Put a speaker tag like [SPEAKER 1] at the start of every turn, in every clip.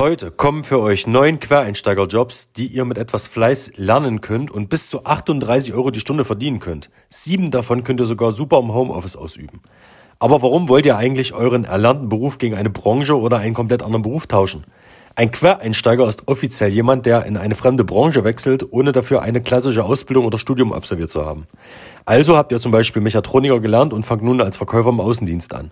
[SPEAKER 1] Heute kommen für euch neun Quereinsteigerjobs, die ihr mit etwas Fleiß lernen könnt und bis zu 38 Euro die Stunde verdienen könnt. Sieben davon könnt ihr sogar super im Homeoffice ausüben. Aber warum wollt ihr eigentlich euren erlernten Beruf gegen eine Branche oder einen komplett anderen Beruf tauschen? Ein Quereinsteiger ist offiziell jemand, der in eine fremde Branche wechselt, ohne dafür eine klassische Ausbildung oder Studium absolviert zu haben. Also habt ihr zum Beispiel Mechatroniker gelernt und fangt nun als Verkäufer im Außendienst an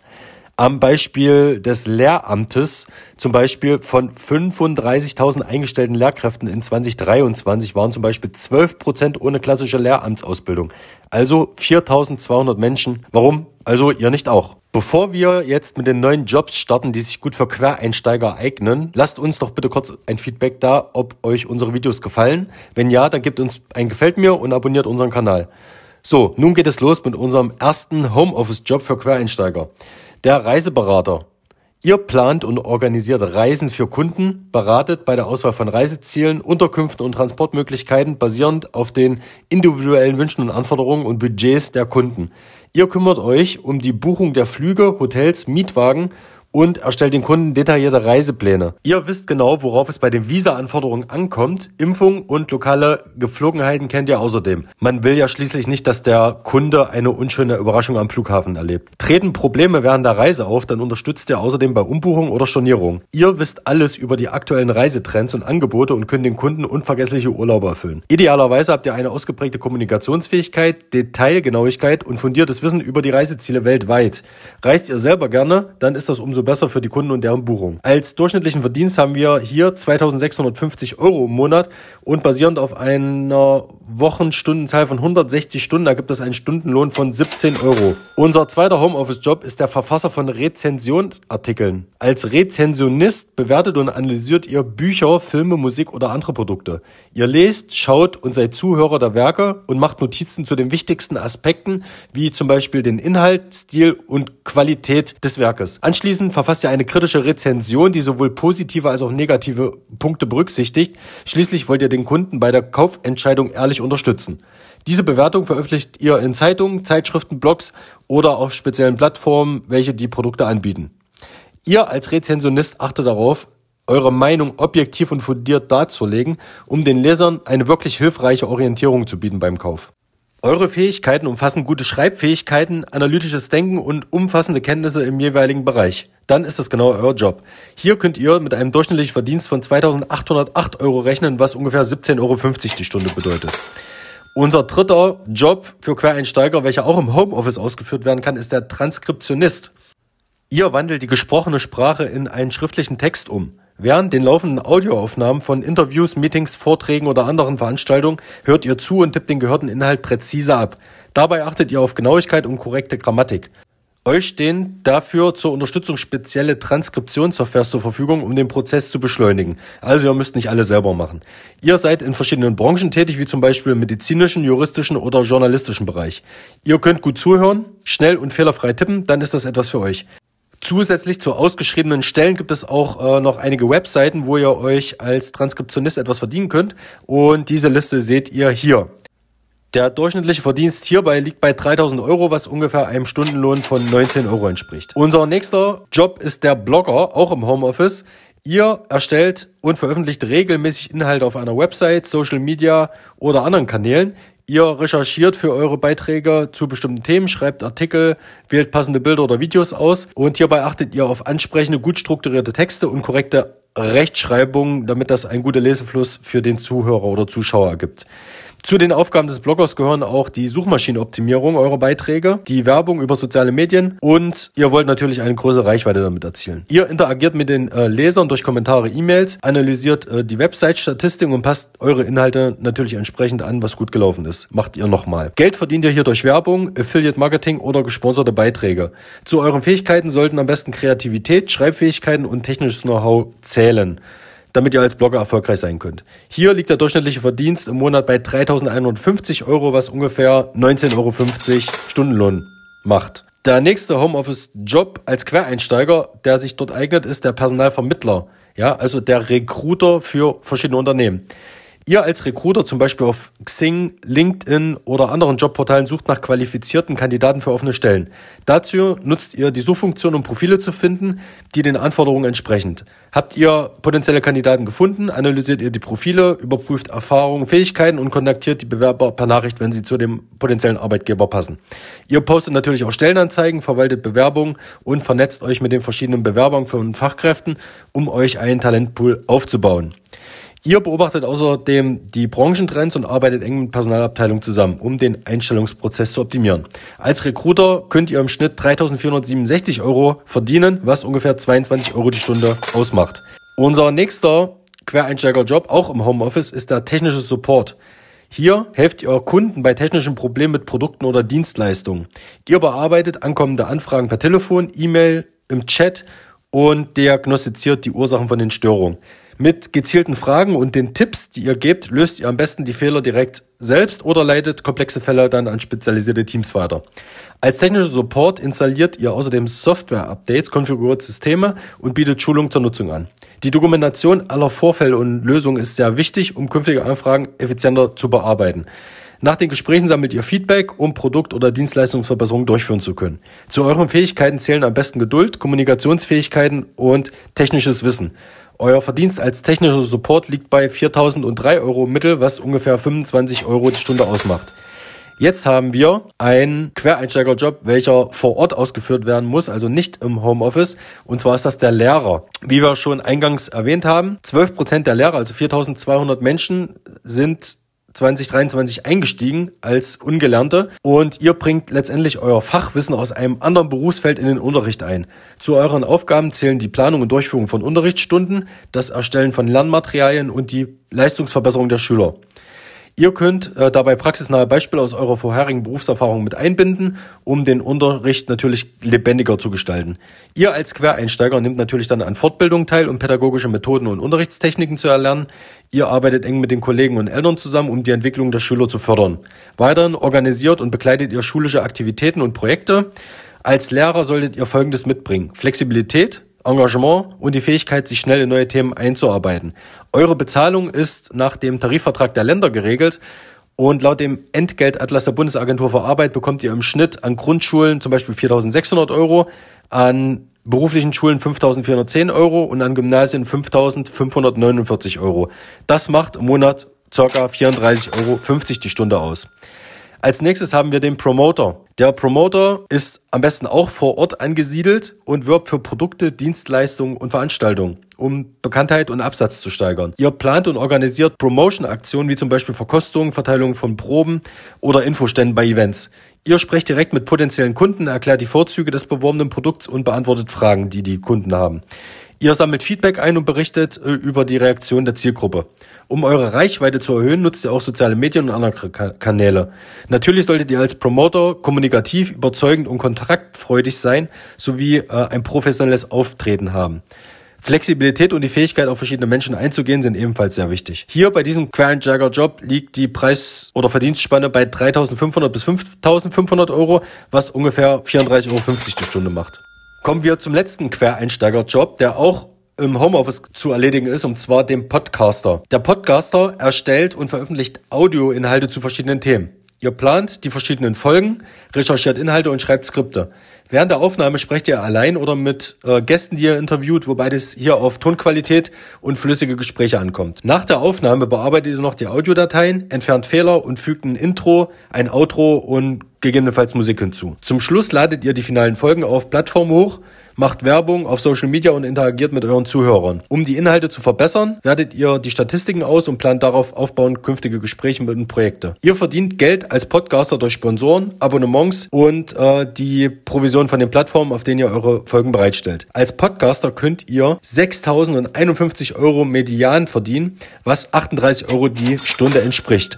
[SPEAKER 1] am Beispiel des Lehramtes, zum Beispiel von 35.000 eingestellten Lehrkräften in 2023 waren zum Beispiel 12 Prozent ohne klassische Lehramtsausbildung. Also 4.200 Menschen. Warum? Also ihr nicht auch. Bevor wir jetzt mit den neuen Jobs starten, die sich gut für Quereinsteiger eignen, lasst uns doch bitte kurz ein Feedback da, ob euch unsere Videos gefallen. Wenn ja, dann gebt uns ein Gefällt mir und abonniert unseren Kanal. So, nun geht es los mit unserem ersten Homeoffice-Job für Quereinsteiger. Der Reiseberater. Ihr plant und organisiert Reisen für Kunden, beratet bei der Auswahl von Reisezielen, Unterkünften und Transportmöglichkeiten basierend auf den individuellen Wünschen und Anforderungen und Budgets der Kunden. Ihr kümmert euch um die Buchung der Flüge, Hotels, Mietwagen und erstellt den Kunden detaillierte Reisepläne. Ihr wisst genau, worauf es bei den Visa-Anforderungen ankommt. Impfung und lokale Gepflogenheiten kennt ihr außerdem. Man will ja schließlich nicht, dass der Kunde eine unschöne Überraschung am Flughafen erlebt. Treten Probleme während der Reise auf, dann unterstützt ihr außerdem bei Umbuchung oder Stornierung. Ihr wisst alles über die aktuellen Reisetrends und Angebote und könnt den Kunden unvergessliche Urlaube erfüllen. Idealerweise habt ihr eine ausgeprägte Kommunikationsfähigkeit, Detailgenauigkeit und fundiertes Wissen über die Reiseziele weltweit. Reist ihr selber gerne, dann ist das umso besser für die Kunden und deren Buchung. Als durchschnittlichen Verdienst haben wir hier 2650 Euro im Monat und basierend auf einer Wochenstundenzahl von 160 Stunden ergibt es einen Stundenlohn von 17 Euro. Unser zweiter Homeoffice-Job ist der Verfasser von Rezensionartikeln. Als Rezensionist bewertet und analysiert ihr Bücher, Filme, Musik oder andere Produkte. Ihr lest, schaut und seid Zuhörer der Werke und macht Notizen zu den wichtigsten Aspekten, wie zum Beispiel den Inhalt, Stil und Qualität des Werkes. Anschließend verfasst ihr eine kritische Rezension, die sowohl positive als auch negative Punkte berücksichtigt. Schließlich wollt ihr den Kunden bei der Kaufentscheidung ehrlich unterstützen. Diese Bewertung veröffentlicht ihr in Zeitungen, Zeitschriften, Blogs oder auf speziellen Plattformen, welche die Produkte anbieten. Ihr als Rezensionist achtet darauf, eure Meinung objektiv und fundiert darzulegen, um den Lesern eine wirklich hilfreiche Orientierung zu bieten beim Kauf. Eure Fähigkeiten umfassen gute Schreibfähigkeiten, analytisches Denken und umfassende Kenntnisse im jeweiligen Bereich dann ist das genau euer Job. Hier könnt ihr mit einem durchschnittlichen Verdienst von 2808 Euro rechnen, was ungefähr 17,50 Euro die Stunde bedeutet. Unser dritter Job für Quereinsteiger, welcher auch im Homeoffice ausgeführt werden kann, ist der Transkriptionist. Ihr wandelt die gesprochene Sprache in einen schriftlichen Text um. Während den laufenden Audioaufnahmen von Interviews, Meetings, Vorträgen oder anderen Veranstaltungen hört ihr zu und tippt den gehörten Inhalt präzise ab. Dabei achtet ihr auf Genauigkeit und korrekte Grammatik. Euch stehen dafür zur Unterstützung spezielle Transkriptionssoftware zur Verfügung, um den Prozess zu beschleunigen. Also ihr müsst nicht alle selber machen. Ihr seid in verschiedenen Branchen tätig, wie zum Beispiel im medizinischen, juristischen oder journalistischen Bereich. Ihr könnt gut zuhören, schnell und fehlerfrei tippen, dann ist das etwas für euch. Zusätzlich zu ausgeschriebenen Stellen gibt es auch äh, noch einige Webseiten, wo ihr euch als Transkriptionist etwas verdienen könnt. Und diese Liste seht ihr hier. Der durchschnittliche Verdienst hierbei liegt bei 3000 Euro, was ungefähr einem Stundenlohn von 19 Euro entspricht. Unser nächster Job ist der Blogger, auch im Homeoffice. Ihr erstellt und veröffentlicht regelmäßig Inhalte auf einer Website, Social Media oder anderen Kanälen. Ihr recherchiert für eure Beiträge zu bestimmten Themen, schreibt Artikel, wählt passende Bilder oder Videos aus und hierbei achtet ihr auf ansprechende, gut strukturierte Texte und korrekte Rechtschreibung, damit das einen guten Lesefluss für den Zuhörer oder Zuschauer gibt. Zu den Aufgaben des Bloggers gehören auch die Suchmaschinenoptimierung eurer Beiträge, die Werbung über soziale Medien und ihr wollt natürlich eine große Reichweite damit erzielen. Ihr interagiert mit den äh, Lesern durch Kommentare, E-Mails, analysiert äh, die website statistik und passt eure Inhalte natürlich entsprechend an, was gut gelaufen ist. Macht ihr nochmal. Geld verdient ihr hier durch Werbung, Affiliate Marketing oder gesponserte Beiträge. Zu euren Fähigkeiten sollten am besten Kreativität, Schreibfähigkeiten und technisches Know-how zählen damit ihr als Blogger erfolgreich sein könnt. Hier liegt der durchschnittliche Verdienst im Monat bei 3.150 Euro, was ungefähr 19,50 Euro Stundenlohn macht. Der nächste Homeoffice-Job als Quereinsteiger, der sich dort eignet, ist der Personalvermittler. Ja, also der Recruiter für verschiedene Unternehmen ihr als Recruiter zum Beispiel auf Xing, LinkedIn oder anderen Jobportalen sucht nach qualifizierten Kandidaten für offene Stellen. Dazu nutzt ihr die Suchfunktion, um Profile zu finden, die den Anforderungen entsprechen. Habt ihr potenzielle Kandidaten gefunden, analysiert ihr die Profile, überprüft Erfahrungen, Fähigkeiten und kontaktiert die Bewerber per Nachricht, wenn sie zu dem potenziellen Arbeitgeber passen. Ihr postet natürlich auch Stellenanzeigen, verwaltet Bewerbungen und vernetzt euch mit den verschiedenen Bewerbern und Fachkräften, um euch einen Talentpool aufzubauen. Ihr beobachtet außerdem die Branchentrends und arbeitet eng mit Personalabteilung zusammen, um den Einstellungsprozess zu optimieren. Als Recruiter könnt ihr im Schnitt 3467 Euro verdienen, was ungefähr 22 Euro die Stunde ausmacht. Unser nächster Quereinsteigerjob, auch im Homeoffice, ist der technische Support. Hier helft ihr Kunden bei technischen Problemen mit Produkten oder Dienstleistungen. Ihr bearbeitet ankommende Anfragen per Telefon, E-Mail, im Chat und diagnostiziert die Ursachen von den Störungen. Mit gezielten Fragen und den Tipps, die ihr gebt, löst ihr am besten die Fehler direkt selbst oder leitet komplexe Fälle dann an spezialisierte Teams weiter. Als technischer Support installiert ihr außerdem Software-Updates, konfiguriert Systeme und bietet Schulung zur Nutzung an. Die Dokumentation aller Vorfälle und Lösungen ist sehr wichtig, um künftige Anfragen effizienter zu bearbeiten. Nach den Gesprächen sammelt ihr Feedback, um Produkt- oder Dienstleistungsverbesserungen durchführen zu können. Zu euren Fähigkeiten zählen am besten Geduld, Kommunikationsfähigkeiten und technisches Wissen. Euer Verdienst als technischer Support liegt bei 4003 Euro im Mittel, was ungefähr 25 Euro die Stunde ausmacht. Jetzt haben wir einen Quereinsteigerjob, welcher vor Ort ausgeführt werden muss, also nicht im Homeoffice. Und zwar ist das der Lehrer. Wie wir schon eingangs erwähnt haben, 12% der Lehrer, also 4200 Menschen, sind 2023 eingestiegen als Ungelernte und ihr bringt letztendlich euer Fachwissen aus einem anderen Berufsfeld in den Unterricht ein. Zu euren Aufgaben zählen die Planung und Durchführung von Unterrichtsstunden, das Erstellen von Lernmaterialien und die Leistungsverbesserung der Schüler. Ihr könnt äh, dabei praxisnahe Beispiele aus eurer vorherigen Berufserfahrung mit einbinden, um den Unterricht natürlich lebendiger zu gestalten. Ihr als Quereinsteiger nimmt natürlich dann an Fortbildung teil, um pädagogische Methoden und Unterrichtstechniken zu erlernen. Ihr arbeitet eng mit den Kollegen und Eltern zusammen, um die Entwicklung der Schüler zu fördern. Weiterhin organisiert und begleitet ihr schulische Aktivitäten und Projekte. Als Lehrer solltet ihr Folgendes mitbringen. Flexibilität, Engagement und die Fähigkeit, sich schnell in neue Themen einzuarbeiten. Eure Bezahlung ist nach dem Tarifvertrag der Länder geregelt. Und laut dem Entgeltatlas der Bundesagentur für Arbeit bekommt ihr im Schnitt an Grundschulen zum Beispiel 4.600 Euro, an beruflichen Schulen 5.410 Euro und an Gymnasien 5.549 Euro. Das macht im Monat ca. 34,50 Euro die Stunde aus. Als nächstes haben wir den Promoter. Der Promoter ist am besten auch vor Ort angesiedelt und wirbt für Produkte, Dienstleistungen und Veranstaltungen, um Bekanntheit und Absatz zu steigern. Ihr plant und organisiert Promotion-Aktionen wie zum Beispiel Verkostungen, Verteilung von Proben oder Infoständen bei Events. Ihr sprecht direkt mit potenziellen Kunden, erklärt die Vorzüge des beworbenen Produkts und beantwortet Fragen, die die Kunden haben. Ihr sammelt Feedback ein und berichtet äh, über die Reaktion der Zielgruppe. Um eure Reichweite zu erhöhen, nutzt ihr auch soziale Medien und andere Kanäle. Natürlich solltet ihr als Promoter kommunikativ, überzeugend und kontaktfreudig sein, sowie äh, ein professionelles Auftreten haben. Flexibilität und die Fähigkeit, auf verschiedene Menschen einzugehen, sind ebenfalls sehr wichtig. Hier bei diesem Quellenjagger-Job liegt die Preis- oder Verdienstspanne bei 3.500 bis 5.500 Euro, was ungefähr 34,50 Euro die Stunde macht. Kommen wir zum letzten Quereinsteiger-Job, der auch im Homeoffice zu erledigen ist, und zwar dem Podcaster. Der Podcaster erstellt und veröffentlicht Audioinhalte zu verschiedenen Themen. Ihr plant die verschiedenen Folgen, recherchiert Inhalte und schreibt Skripte. Während der Aufnahme sprecht ihr allein oder mit äh, Gästen, die ihr interviewt, wobei das hier auf Tonqualität und flüssige Gespräche ankommt. Nach der Aufnahme bearbeitet ihr noch die Audiodateien, entfernt Fehler und fügt ein Intro, ein Outro und gegebenenfalls Musik hinzu. Zum Schluss ladet ihr die finalen Folgen auf Plattform hoch macht Werbung auf Social Media und interagiert mit euren Zuhörern. Um die Inhalte zu verbessern, wertet ihr die Statistiken aus und plant darauf aufbauend künftige Gespräche mit den Projekten. Ihr verdient Geld als Podcaster durch Sponsoren, Abonnements und äh, die Provision von den Plattformen, auf denen ihr eure Folgen bereitstellt. Als Podcaster könnt ihr 6.051 Euro median verdienen, was 38 Euro die Stunde entspricht.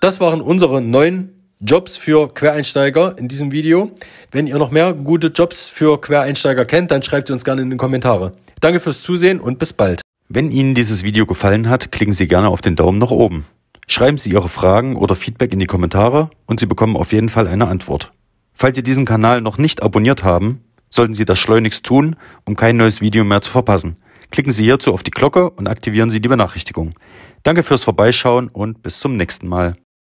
[SPEAKER 1] Das waren unsere neun Jobs für Quereinsteiger in diesem Video. Wenn ihr noch mehr gute Jobs für Quereinsteiger kennt, dann schreibt sie uns gerne in die Kommentare. Danke fürs Zusehen und bis bald. Wenn Ihnen dieses Video gefallen hat, klicken Sie gerne auf den Daumen nach oben. Schreiben Sie Ihre Fragen oder Feedback in die Kommentare und Sie bekommen auf jeden Fall eine Antwort. Falls Sie diesen Kanal noch nicht abonniert haben, sollten Sie das schleunigst tun, um kein neues Video mehr zu verpassen. Klicken Sie hierzu auf die Glocke und aktivieren Sie die Benachrichtigung. Danke fürs Vorbeischauen und bis zum nächsten Mal.